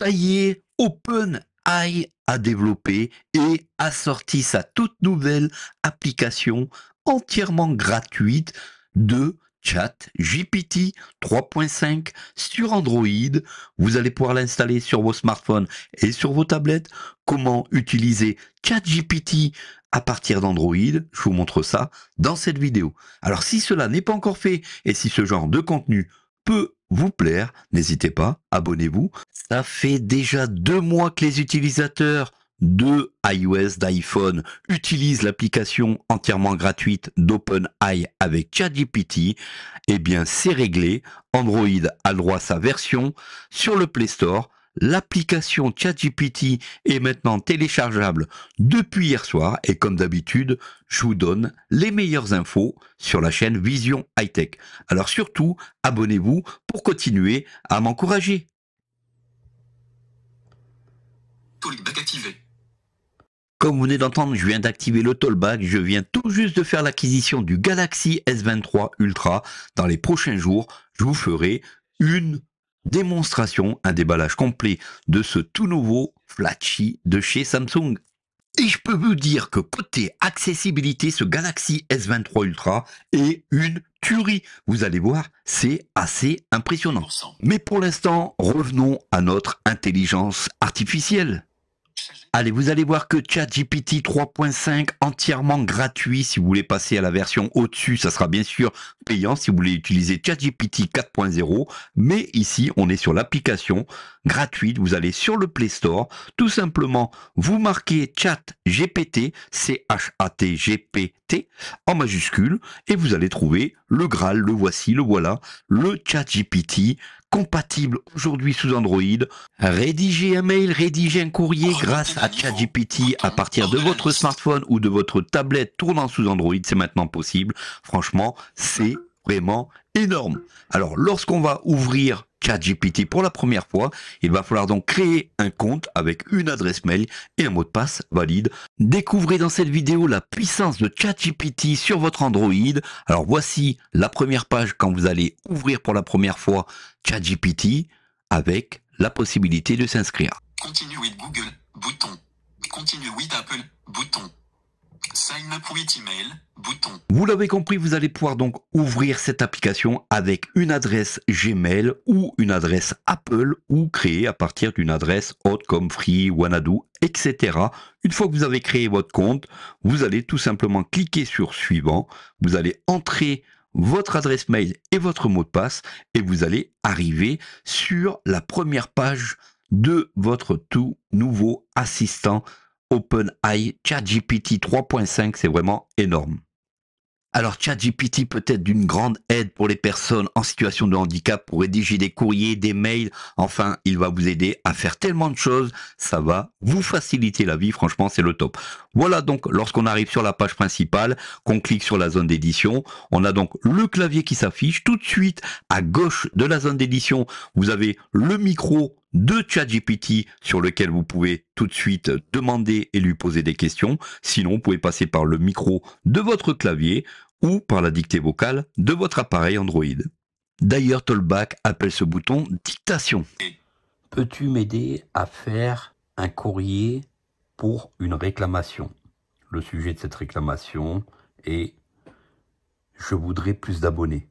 Ça OpenAI a développé et a sorti sa toute nouvelle application entièrement gratuite de chat 3.5 sur Android. Vous allez pouvoir l'installer sur vos smartphones et sur vos tablettes. Comment utiliser chat GPT à partir d'Android, je vous montre ça dans cette vidéo. Alors si cela n'est pas encore fait et si ce genre de contenu peut vous plaire, n'hésitez pas, abonnez-vous. Ça fait déjà deux mois que les utilisateurs de iOS d'iPhone utilisent l'application entièrement gratuite d'OpenAI avec ChatGPT. Eh bien, c'est réglé. Android a le droit à sa version sur le Play Store L'application ChatGPT est maintenant téléchargeable depuis hier soir et comme d'habitude, je vous donne les meilleures infos sur la chaîne Vision Hightech. Tech. Alors surtout, abonnez-vous pour continuer à m'encourager. Comme vous venez d'entendre, je viens d'activer le tollback. Je viens tout juste de faire l'acquisition du Galaxy S23 Ultra. Dans les prochains jours, je vous ferai une démonstration, un déballage complet de ce tout nouveau Flatchi de chez Samsung. Et je peux vous dire que côté accessibilité, ce Galaxy S23 Ultra est une tuerie. Vous allez voir, c'est assez impressionnant. Mais pour l'instant, revenons à notre intelligence artificielle. Allez, vous allez voir que ChatGPT 3.5 entièrement gratuit. Si vous voulez passer à la version au-dessus, ça sera bien sûr payant si vous voulez utiliser ChatGPT 4.0. Mais ici, on est sur l'application gratuite. Vous allez sur le Play Store. Tout simplement, vous marquez ChatGPT, C-H-A-T-G-P-T, en majuscule. Et vous allez trouver le Graal, le voici, le voilà, le ChatGPT compatible aujourd'hui sous Android. rédiger un mail, rédiger un courrier grâce à ChatGPT à partir de votre smartphone ou de votre tablette tournant sous Android, c'est maintenant possible. Franchement, c'est vraiment énorme. Alors lorsqu'on va ouvrir ChatGPT pour la première fois, il va falloir donc créer un compte avec une adresse mail et un mot de passe valide. Découvrez dans cette vidéo la puissance de ChatGPT sur votre Android. Alors voici la première page quand vous allez ouvrir pour la première fois ChatGPT avec la possibilité de s'inscrire. Continue with Google, bouton. Continue with Apple, bouton. Vous l'avez compris, vous allez pouvoir donc ouvrir cette application avec une adresse Gmail ou une adresse Apple ou créer à partir d'une adresse Hotcomfree, comme Free, Wanadu, etc. Une fois que vous avez créé votre compte, vous allez tout simplement cliquer sur suivant, vous allez entrer votre adresse mail et votre mot de passe et vous allez arriver sur la première page de votre tout nouveau assistant OpenAI, ChatGPT 3.5, c'est vraiment énorme. Alors ChatGPT peut être d'une grande aide pour les personnes en situation de handicap pour rédiger des courriers, des mails. Enfin, il va vous aider à faire tellement de choses. Ça va vous faciliter la vie. Franchement, c'est le top. Voilà donc, lorsqu'on arrive sur la page principale, qu'on clique sur la zone d'édition, on a donc le clavier qui s'affiche. Tout de suite, à gauche de la zone d'édition, vous avez le micro de ChatGPT sur lequel vous pouvez tout de suite demander et lui poser des questions. Sinon, vous pouvez passer par le micro de votre clavier ou par la dictée vocale de votre appareil Android. D'ailleurs, Tolbach appelle ce bouton dictation. Peux-tu m'aider à faire un courrier pour une réclamation Le sujet de cette réclamation est Je voudrais plus d'abonnés.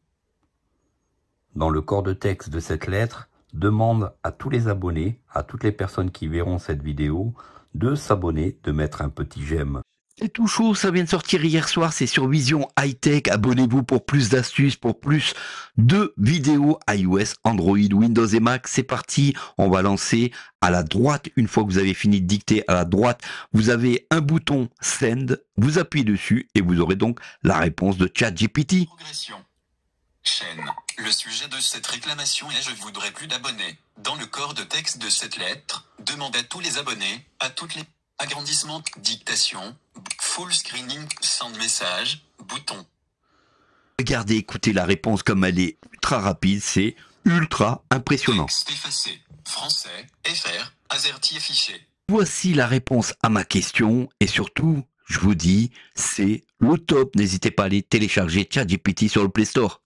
Dans le corps de texte de cette lettre, demande à tous les abonnés, à toutes les personnes qui verront cette vidéo, de s'abonner, de mettre un petit j'aime. C'est tout chaud, ça vient de sortir hier soir, c'est sur Vision Hightech. Abonnez-vous pour plus d'astuces, pour plus de vidéos iOS, Android, Windows et Mac. C'est parti, on va lancer à la droite. Une fois que vous avez fini de dicter à la droite, vous avez un bouton Send, vous appuyez dessus et vous aurez donc la réponse de ChatGPT. Chaîne. Le sujet de cette réclamation est Je voudrais plus d'abonnés. Dans le corps de texte de cette lettre, demande à tous les abonnés, à toutes les agrandissements, dictation, full screening, sans message, bouton. Regardez, écoutez la réponse comme elle est ultra rapide, c'est ultra impressionnant. Texte effacé, français, FR, azerty affiché. Voici la réponse à ma question et surtout, je vous dis, c'est au top. N'hésitez pas à aller télécharger Petit sur le Play Store.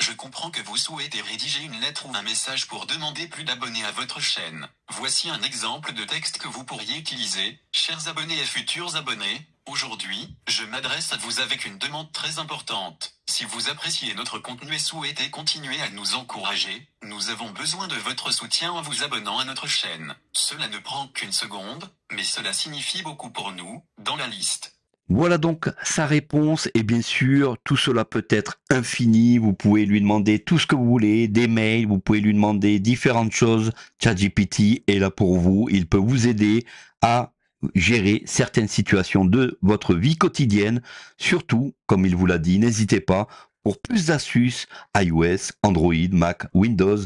Je comprends que vous souhaitez rédiger une lettre ou un message pour demander plus d'abonnés à votre chaîne. Voici un exemple de texte que vous pourriez utiliser, chers abonnés et futurs abonnés. Aujourd'hui, je m'adresse à vous avec une demande très importante. Si vous appréciez notre contenu et souhaitez continuer à nous encourager, nous avons besoin de votre soutien en vous abonnant à notre chaîne. Cela ne prend qu'une seconde, mais cela signifie beaucoup pour nous, dans la liste. Voilà donc sa réponse et bien sûr tout cela peut être infini, vous pouvez lui demander tout ce que vous voulez, des mails, vous pouvez lui demander différentes choses, ChatGPT est là pour vous, il peut vous aider à gérer certaines situations de votre vie quotidienne, surtout comme il vous l'a dit, n'hésitez pas pour plus d'astuces iOS, Android, Mac, Windows,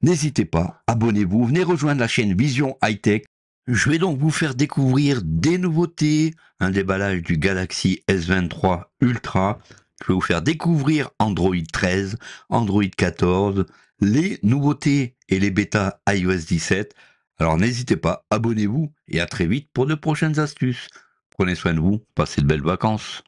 n'hésitez pas, abonnez-vous, venez rejoindre la chaîne Vision Hightech, je vais donc vous faire découvrir des nouveautés, un déballage du Galaxy S23 Ultra. Je vais vous faire découvrir Android 13, Android 14, les nouveautés et les bêtas iOS 17. Alors n'hésitez pas, abonnez-vous et à très vite pour de prochaines astuces. Prenez soin de vous, passez de belles vacances.